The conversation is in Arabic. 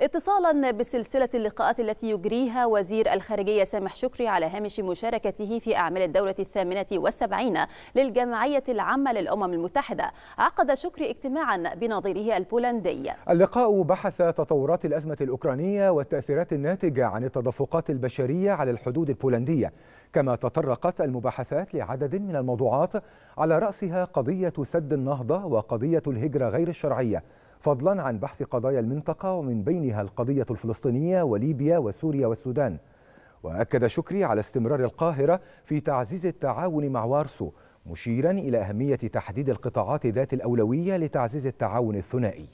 اتصالا بسلسلة اللقاءات التي يجريها وزير الخارجية سامح شكري على هامش مشاركته في أعمال الدورة الثامنة والسبعين للجمعية العامة للأمم المتحدة عقد شكري اجتماعا بنظيره البولندي اللقاء بحث تطورات الأزمة الأوكرانية والتأثيرات الناتجة عن التدفقات البشرية على الحدود البولندية كما تطرقت المباحثات لعدد من الموضوعات على رأسها قضية سد النهضة وقضية الهجرة غير الشرعية فضلا عن بحث قضايا المنطقة ومن بينها القضية الفلسطينية وليبيا وسوريا والسودان وأكد شكري على استمرار القاهرة في تعزيز التعاون مع وارسو مشيرا إلى أهمية تحديد القطاعات ذات الأولوية لتعزيز التعاون الثنائي